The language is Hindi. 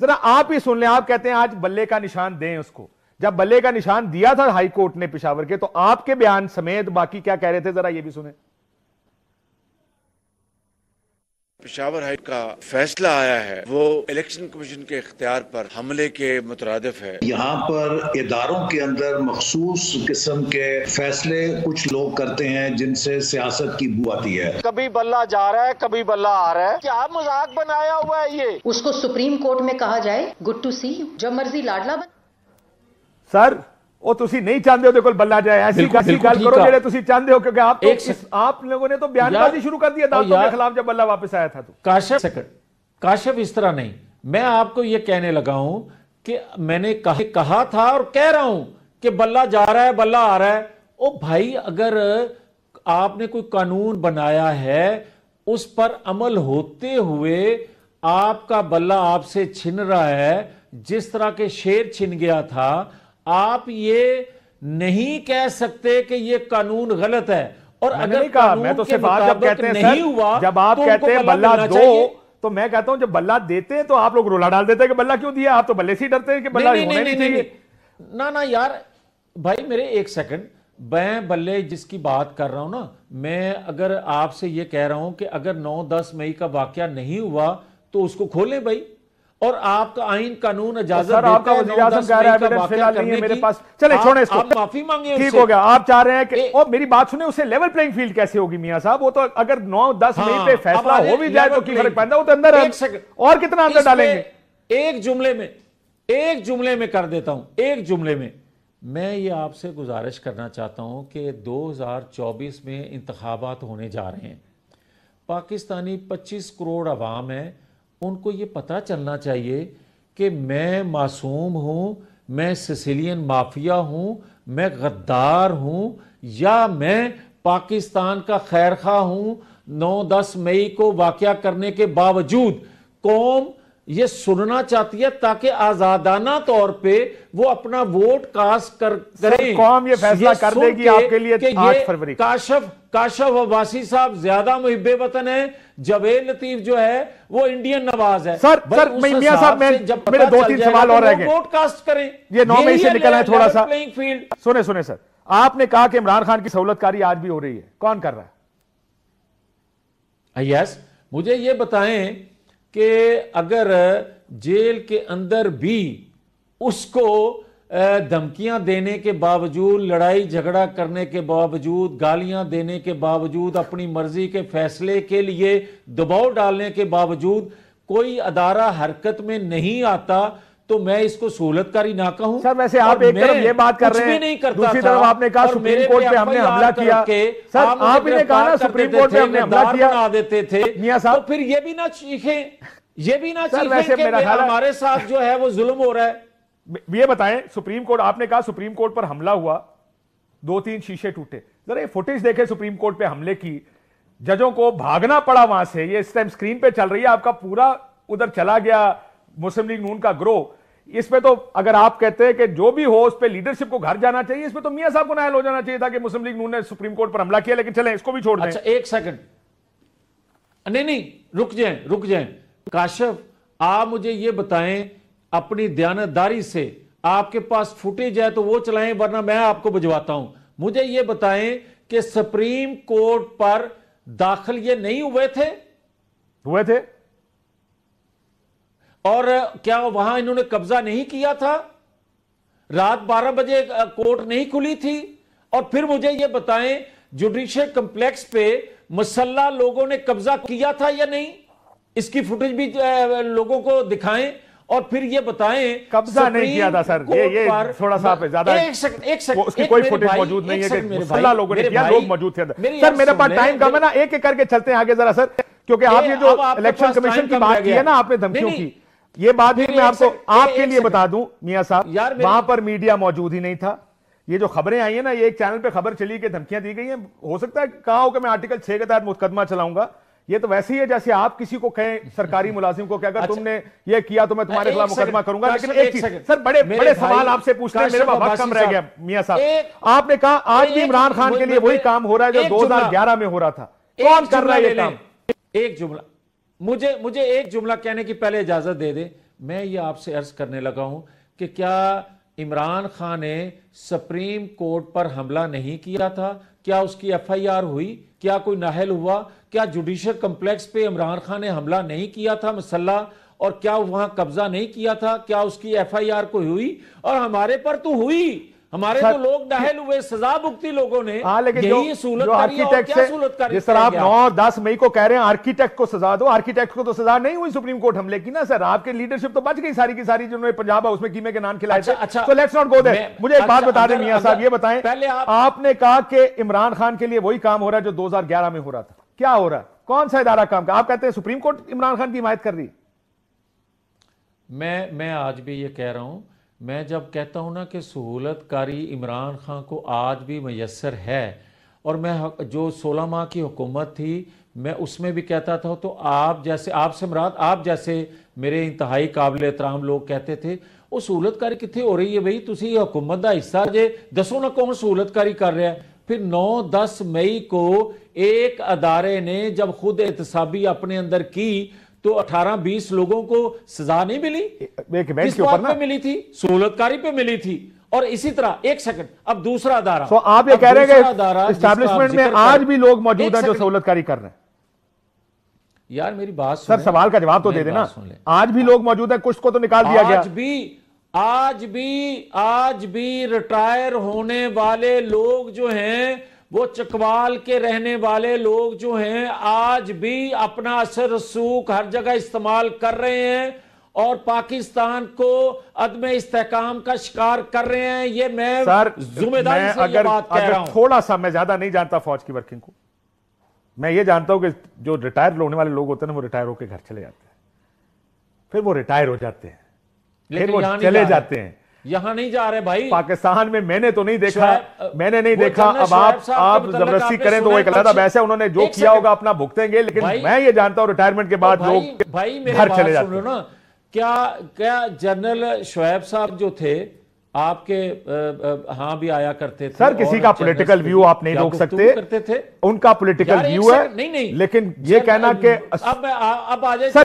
जरा आप ही सुन लें आप कहते हैं आज बल्ले का निशान दें उसको जब बल्ले का निशान दिया था हाईकोर्ट ने पिशावर के तो आपके बयान समेत बाकी क्या कह रहे थे जरा ये भी सुने पेशावर हाइट का फैसला आया है वो इलेक्शन कमीशन के इख्तियार पर हमले के मुतरदफ है यहाँ पर इदारों के अंदर मखसूस किस्म के फैसले कुछ लोग करते हैं जिनसे सियासत की बू आती है कभी बल्ला जा रहा है कभी बल्ला आ रहा है क्या मजाक बनाया हुआ है ये उसको सुप्रीम कोर्ट में कहा जाए गुड टू सी जब मर्जी लाडला बन सर ਉਹ ਤੁਸੀਂ ਨਹੀਂ ਚਾਹੁੰਦੇ तो, तो आप लोगों ने तो बयानबाजी शुरू कर दी अदालत के खिलाफ जब बल्ला वापस आया था तो सेकंड इस तरह नहीं मैं आपको यह कहने लगा हूं कि मैंने कह, कहा था और कह रहा हूं कि बल्ला जा रहा है बल्ला आ रहा है ओ भाई अगर आपने कोई कानून बनाया है उस पर अमल होते हुए आपका बल्ला आपसे छिन रहा है जिस तरह के शेर छिन गया था आप ये नहीं कह सकते कि ये कानून गलत है और अगर नहीं कहा मैं तो सिर्फ आप जब कहते हैं नहीं हुआ जब आप तो कहते हैं बल्ला, दो तो मैं कहता हूं जब बल्ला देते हैं तो आप लोग रोला डाल देते हैं कि बल्ला क्यों दिया आप तो बल्ले से डरते हैं कि बल्ला नहीं, नहीं, नहीं, नहीं, नहीं, ना ना यार भाई मेरे एक सेकंड मैं बल्ले जिसकी बात कर रहा हूं ना मैं अगर आपसे ये कह रहा हूं कि अगर 9-10 मई का वाक्य नहीं हुआ तो उसको खोलें भाई और आपका आइन कानून इजाजत आपका वजी आजम कह रहा है फिलहाल नहीं है मेरे पास चले छोड़े इसको आप माफी मांगे ठीक हो गया आप चाह रहे हैं कि ओ मेरी बात सुने उसे लेवल प्लेइंग फील्ड कैसे होगी मियां साहब वो तो अगर 9 10 मई पे हाँ, फैसला हो भी जाए तो क्या फर्क पड़ता है वो तो अंदर है और कितना अंदर डालेंगे एक जुमले में एक जुमले में कर देता हूं एक जुमले में मैं ये आपसे गुजारिश करना चाहता हूं कि 2024 में इंतखाबात होने जा रहे हैं पाकिस्तानी पच्चीस करोड़ अवाम है उनको ये पता चलना चाहिए कि मैं मासूम हूँ मैं सिसिलियन माफिया हूँ मैं गद्दार हूँ या मैं पाकिस्तान का खैरखा हूँ नौ दस मई को वाक़ करने के बावजूद कौम ये सुनना चाहती है ताकि आजादाना तौर पे वो अपना वोट कास्ट कर करें कौम ये फैसला ये कर देगी आपके लिए फरवरी काशफ काशफ अब्बासी साहब ज्यादा मुहिब वतन है जवेद लतीफ जो है वो इंडियन नवाज है सर सर मियां साहब मैं जब मेरे दो तीन सवाल तो और रह गए वोट कास्ट करें ये नौ मई से निकल है थोड़ा सा प्लेइंग फील्ड सुने सुने सर आपने कहा कि इमरान खान की सहूलतकारी आज भी हो रही है कौन कर रहा है यस मुझे ये बताएं कि अगर जेल के अंदर भी उसको धमकियां देने के बावजूद लड़ाई झगड़ा करने के बावजूद गालियां देने के बावजूद अपनी मर्जी के फैसले के लिए दबाव डालने के बावजूद कोई अदारा हरकत में नहीं आता तो मैं इसको सहूलत कारी ना कहूं सर वैसे आप एक तरफ ये बात कर रहे हैं नहीं करता दूसरी तरफ आपने कहा सुप्रीम कोर्ट पे हमने हमला किया सर आप ने कहा ना सुप्रीम कोर्ट पे हमने हमला किया बना देते थे मियां साहब तो फिर ये भी ना चीखे ये भी ना चीखे ख्याल हमारे साथ जो है वो जुल्म हो रहा है ये बताएं सुप्रीम कोर्ट आपने कहा सुप्रीम कोर्ट पर हमला हुआ दो तीन शीशे टूटे जरा ये फुटेज देखे सुप्रीम कोर्ट पे हमले की जजों को भागना पड़ा वहां से ये इस टाइम स्क्रीन पे चल रही है आपका पूरा उधर चला गया मुस्लिम लीग नून का ग्रोह इसमें तो अगर आप कहते हैं कि जो भी हो उस पर लीडरशिप को घर जाना चाहिए इसमें तो मियां साहब को नायल हो जाना चाहिए था कि मुस्लिम लीग नून ने सुप्रीम कोर्ट पर हमला किया लेकिन चले इसको भी छोड़ अच्छा, एक सेकंड नहीं नहीं रुक जाए रुक जाए काशफ आप मुझे ये बताएं अपनी दयानतदारी से आपके पास फुटेज है तो वो चलाएं वरना मैं आपको बुझवाता हूं मुझे ये बताएं कि सुप्रीम कोर्ट पर दाखिल ये नहीं हुए थे हुए थे और क्या वहां इन्होंने कब्जा नहीं किया था रात 12 बजे कोर्ट नहीं खुली थी और फिर मुझे यह बताएं जुडिशियल कंप्लेक्स पे मसल्ला लोगों ने कब्जा किया था या नहीं इसकी फुटेज भी लोगों को दिखाएं और फिर यह बताएं कब्जा नहीं किया था सर ये ये थोड़ा सा ज्यादा एक सेकंड एक सेकंड उसकी कोई फुटेज मौजूद नहीं है मसल्ला लोगों ने किया लोग मौजूद थे सर मेरे पास टाइम कम है ना एक एक करके चलते हैं आगे जरा सर क्योंकि आप ये जो इलेक्शन कमीशन की बात की है ना आपने धमकियों की ये बात भी मैं आपको आपके लिए बता दूं मियां साहब यार वहां पर मीडिया मौजूद ही नहीं था ये जो खबरें आई है ना ये एक चैनल पे खबर चली कि धमकियां दी गई हैं हो सकता है कहा कि मैं आर्टिकल छह के तहत मुकदमा चलाऊंगा ये तो वैसे ही है जैसे आप किसी को कहें सरकारी मुलाजिम को कहकर अच्छा, तुमने ये किया तो मैं तुम्हारे खिलाफ मुकदमा करूंगा लेकिन एक चीज सर बड़े बड़े सवाल आपसे पूछते हैं मेरे पास कम रह गया मियां साहब आपने कहा आज भी इमरान खान के लिए वही काम हो रहा है जो दो में हो रहा था कौन कर रहा है ये काम एक जुमला मुझे मुझे एक जुमला कहने की पहले इजाजत दे दे मैं ये आपसे अर्ज करने लगा हूं कि क्या इमरान खान ने सुप्रीम कोर्ट पर हमला नहीं किया था क्या उसकी एफआईआर हुई क्या कोई नाहल हुआ क्या जुडिशियल कंप्लेक्स पे इमरान खान ने हमला नहीं किया था मसल्ला और क्या वहां कब्जा नहीं किया था क्या उसकी एफआईआर कोई हुई और हमारे पर तो हुई हमारे तो लोग डायल हुए सजा भुगती लोगों ने हाँ लेकिन यही जो, आर्किटेक्ट जिस तरह आप नौ दस मई को कह रहे हैं आर्किटेक्ट को सजा दो आर्किटेक्ट को तो सजा नहीं हुई सुप्रीम कोर्ट हमले की ना सर आपके लीडरशिप तो बच गई सारी की सारी जिन्होंने पंजाब हाउस में कीमे के नाम खिलाए अच्छा, थे तो लेट्स नॉट गो देयर मुझे एक बात अच्छा, बता दें मियां साहब ये बताएं आपने कहा कि इमरान खान के लिए वही काम हो रहा है जो 2011 में हो रहा था क्या हो रहा है कौन सा इदारा काम का आप कहते हैं सुप्रीम कोर्ट इमरान खान की हिमायत कर रही मैं मैं आज भी ये कह रहा हूं मैं जब कहता हूँ ना कि सहूलतकारी इमरान खान को आज भी मैसर है और मैं जो सोलह माह की हुकूमत थी मैं उसमें भी कहता था तो आप जैसे आपसे मराद आप जैसे मेरे इंतहाई काबिल एहतराम लोग कहते थे वो सहूलतकारी कितने हो रही है भाई तुम हुकूमत का हिस्सा जे दसो ना कौन सहूलतकारी कर रहा है फिर 9-10 मई को एक अदारे ने जब खुद एहतसाबी अपने अंदर की तो 18-20 लोगों को सजा नहीं मिली एक इवेंट के ऊपर ना मिली थी सहूलतकारी पे मिली थी और इसी तरह एक सेकंड अब दूसरा अदारा तो आप ये कह रहे हैं स्टैब्लिशमेंट में आज भी लोग मौजूद हैं जो सहूलतकारी कर रहे हैं यार मेरी बात सर सवाल का जवाब तो दे देना आज भी लोग मौजूद है कुछ को तो निकाल दिया गया आज भी आज भी आज भी रिटायर होने वाले लोग जो हैं वो चकवाल के रहने वाले लोग जो हैं आज भी अपना असर रसूख हर जगह इस्तेमाल कर रहे हैं और पाकिस्तान को अदम इस्तेकाम का शिकार कर रहे हैं ये मैं जिम्मेदारी से अगर, बात कह रहा हूं थोड़ा सा मैं ज्यादा नहीं जानता फौज की वर्किंग को मैं ये जानता हूं कि जो रिटायर होने वाले लोग होते हैं वो रिटायर होकर घर चले जाते हैं फिर वो रिटायर हो जाते हैं फिर वो चले जाते हैं यहाँ नहीं जा रहे भाई पाकिस्तान में मैंने तो नहीं देखा मैंने नहीं देखा अब आप आप जबरदस्ती करें तो एक अलग वैसे उन्होंने जो किया होगा अपना भुगतेंगे लेकिन मैं ये जानता हूँ रिटायरमेंट के बाद लोग भाई घर चले जाते ना क्या क्या जनरल शोएब साहब जो थे आपके हाँ भी आया करते थे सर किसी का पॉलिटिकल व्यू आप नहीं रोक सकते करते थे उनका पॉलिटिकल व्यू है नहीं नहीं लेकिन ये कहना कि अब अब आ जाए